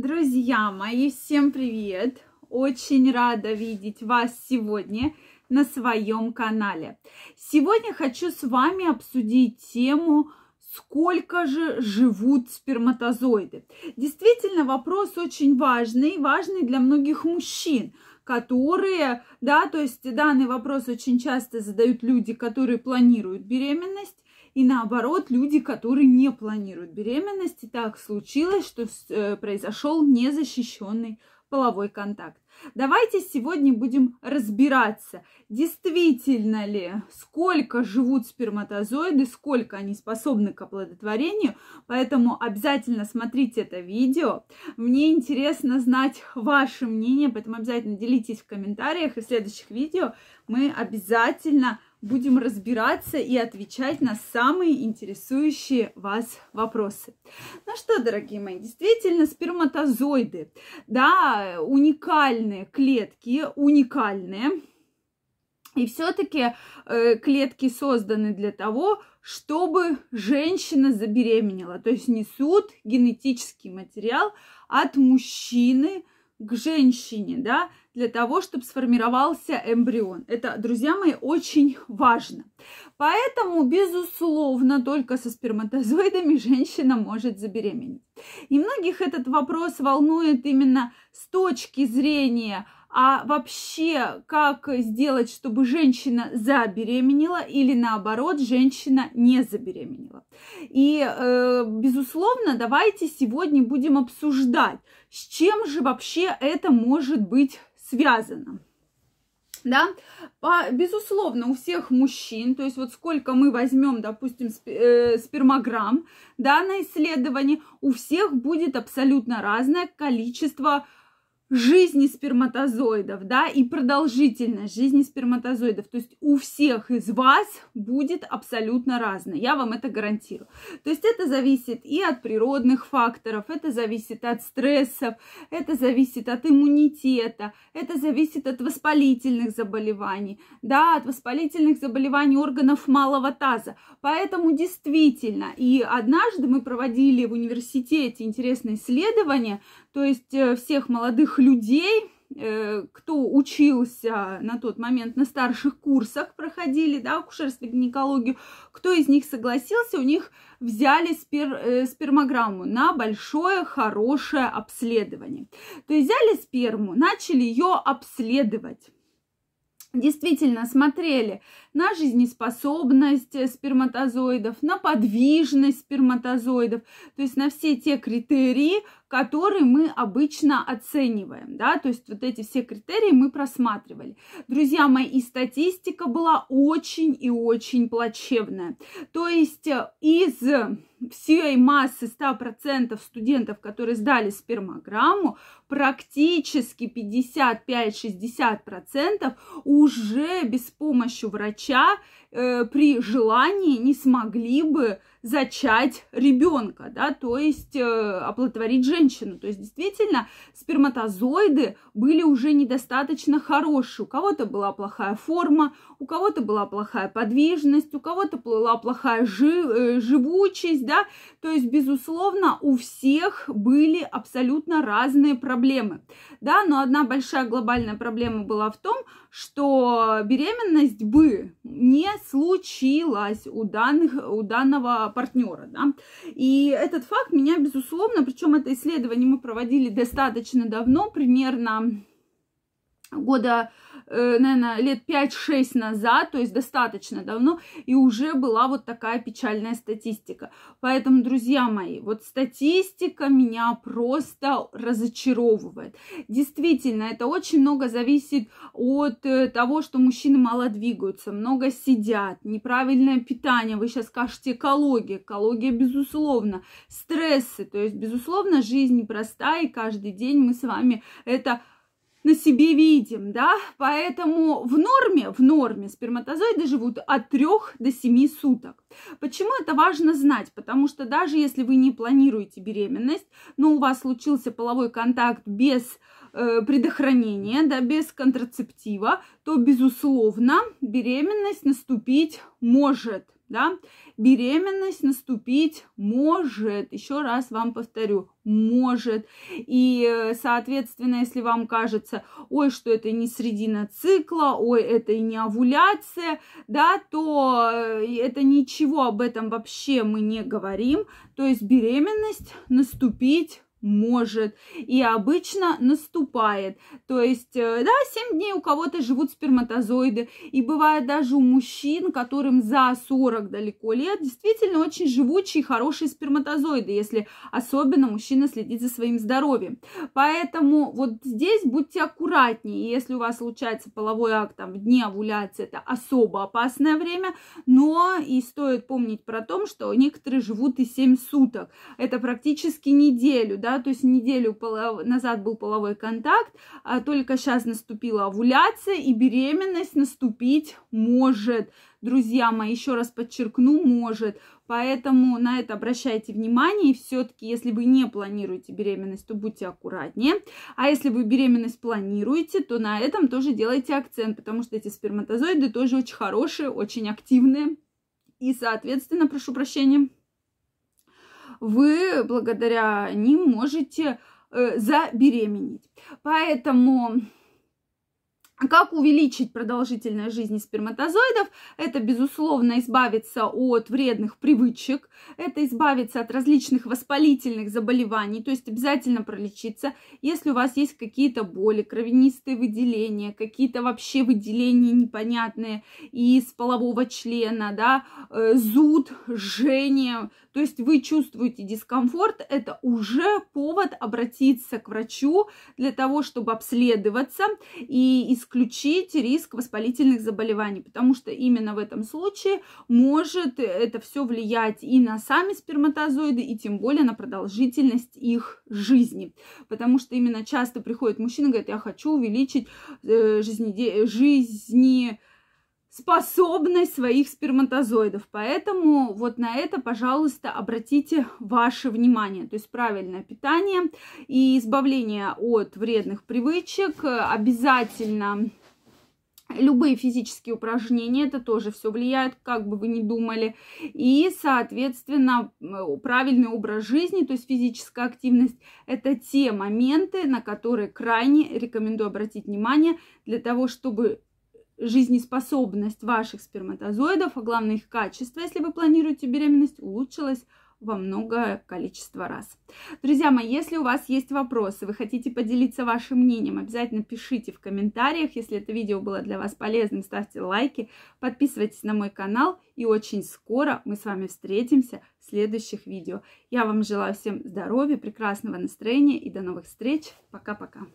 Друзья мои, всем привет! Очень рада видеть вас сегодня на своем канале. Сегодня хочу с вами обсудить тему сколько же живут сперматозоиды. Действительно, вопрос очень важный, важный для многих мужчин, которые, да, то есть данный вопрос очень часто задают люди, которые планируют беременность, и наоборот, люди, которые не планируют беременности, так случилось, что э, произошел незащищенный половой контакт. Давайте сегодня будем разбираться, действительно ли, сколько живут сперматозоиды, сколько они способны к оплодотворению. Поэтому обязательно смотрите это видео. Мне интересно знать ваше мнение, поэтому обязательно делитесь в комментариях. И в следующих видео мы обязательно будем разбираться и отвечать на самые интересующие вас вопросы. Ну что, дорогие мои, действительно, сперматозоиды, да, уникальные клетки, уникальные. И все-таки э, клетки созданы для того, чтобы женщина забеременела, то есть несут генетический материал от мужчины, к женщине, да, для того, чтобы сформировался эмбрион. Это, друзья мои, очень важно. Поэтому, безусловно, только со сперматозоидами женщина может забеременеть. И многих этот вопрос волнует именно с точки зрения а вообще как сделать, чтобы женщина забеременела или наоборот женщина не забеременела. И, э, безусловно, давайте сегодня будем обсуждать, с чем же вообще это может быть связано. Да, По, безусловно, у всех мужчин, то есть вот сколько мы возьмем, допустим, сп, э, спермограмм, да, на исследование, у всех будет абсолютно разное количество жизни сперматозоидов, да, и продолжительность жизни сперматозоидов. То есть у всех из вас будет абсолютно разное, я вам это гарантирую. То есть это зависит и от природных факторов, это зависит от стрессов, это зависит от иммунитета, это зависит от воспалительных заболеваний, да, от воспалительных заболеваний органов малого таза. Поэтому действительно, и однажды мы проводили в университете интересное исследование, то есть э, всех молодых людей, э, кто учился на тот момент на старших курсах, проходили, да, акушерство, гинекологию, кто из них согласился, у них взяли спер, э, спермограмму на большое, хорошее обследование. То есть взяли сперму, начали ее обследовать действительно смотрели на жизнеспособность сперматозоидов, на подвижность сперматозоидов, то есть на все те критерии, который мы обычно оцениваем, да, то есть вот эти все критерии мы просматривали. Друзья мои, и статистика была очень и очень плачевная. То есть э, из всей массы 100% студентов, которые сдали спермограмму, практически 55-60% уже без помощи врача Э, при желании не смогли бы зачать ребенка, да, то есть э, оплодотворить женщину. То есть действительно сперматозоиды были уже недостаточно хорошие. У кого-то была плохая форма, у кого-то была плохая подвижность, у кого-то была плохая жи- э, живучесть, да. То есть, безусловно, у всех были абсолютно разные проблемы, да. Но одна большая глобальная проблема была в том, что беременность бы не случилась у, данных, у данного партнера. Да? И этот факт меня, безусловно, причем это исследование мы проводили достаточно давно, примерно года Э, наверное, лет 5-6 назад, то есть достаточно давно, и уже была вот такая печальная статистика. Поэтому, друзья мои, вот статистика меня просто разочаровывает. Действительно, это очень много зависит от э, того, что мужчины мало двигаются, много сидят, неправильное питание, вы сейчас скажете экология, экология безусловно, стрессы, то есть безусловно жизнь непростая, и каждый день мы с вами это на себе видим, да, поэтому в норме, в норме сперматозоиды живут от 3 до 7 суток. Почему это важно знать? Потому что даже если вы не планируете беременность, но у вас случился половой контакт без э, предохранения, да, без контрацептива, то, безусловно, беременность наступить может да, беременность наступить может, еще раз вам повторю, может. И, э, соответственно, если вам кажется, ой, что это не средина цикла, ой, это и не овуляция, да, то э, это ничего об этом вообще мы не говорим. То есть беременность наступить может и обычно наступает. То есть, э, да, 7 дней у кого-то живут сперматозоиды. И бывает даже у мужчин, которым за 40 далеко лет, действительно очень живучие и хорошие сперматозоиды, если особенно мужчина следит за своим здоровьем. Поэтому вот здесь будьте аккуратнее. Если у вас случается половой акт там, в дни овуляции, это особо опасное время. Но и стоит помнить про то, что некоторые живут и 7 суток. Это практически неделю, да, да, то есть неделю полов... назад был половой контакт, а только сейчас наступила овуляция, и беременность наступить может. Друзья мои, еще раз подчеркну, может. Поэтому на это обращайте внимание. И все-таки, если вы не планируете беременность, то будьте аккуратнее. А если вы беременность планируете, то на этом тоже делайте акцент, потому что эти сперматозоиды тоже очень хорошие, очень активные. И, соответственно, прошу прощения, вы благодаря ним можете э, забеременеть. Поэтому как увеличить продолжительность жизни сперматозоидов? Это, безусловно, избавиться от вредных привычек, это избавиться от различных воспалительных заболеваний, то есть обязательно пролечиться, если у вас есть какие-то боли, кровянистые выделения, какие-то вообще выделения непонятные из полового члена, да, э, зуд, жжение, то есть вы чувствуете дискомфорт, это уже повод обратиться к врачу для того, чтобы обследоваться и искать исключить риск воспалительных заболеваний, потому что именно в этом случае может это все влиять и на сами сперматозоиды, и тем более на продолжительность их жизни. Потому что именно часто приходит мужчина и говорит, я хочу увеличить э, жизнедеятельность жизни способность своих сперматозоидов. Поэтому вот на это, пожалуйста, обратите ваше внимание. То есть правильное питание и избавление от вредных привычек. Обязательно любые физические упражнения, это тоже все влияет, как бы вы ни думали, и, соответственно, э, правильный образ жизни, то есть физическая активность, это те моменты, на которые крайне рекомендую обратить внимание для того, чтобы жизнеспособность ваших сперматозоидов, а главное их качество, если вы планируете беременность, улучшилась во много количество раз. Друзья мои, если у вас есть вопросы, вы хотите поделиться вашим мнением, обязательно пишите в комментариях. Если это видео было для вас полезным, ставьте лайки, подписывайтесь на мой канал, и очень скоро мы с вами встретимся в следующих видео. Я вам желаю всем здоровья, прекрасного настроения и до новых встреч. Пока-пока.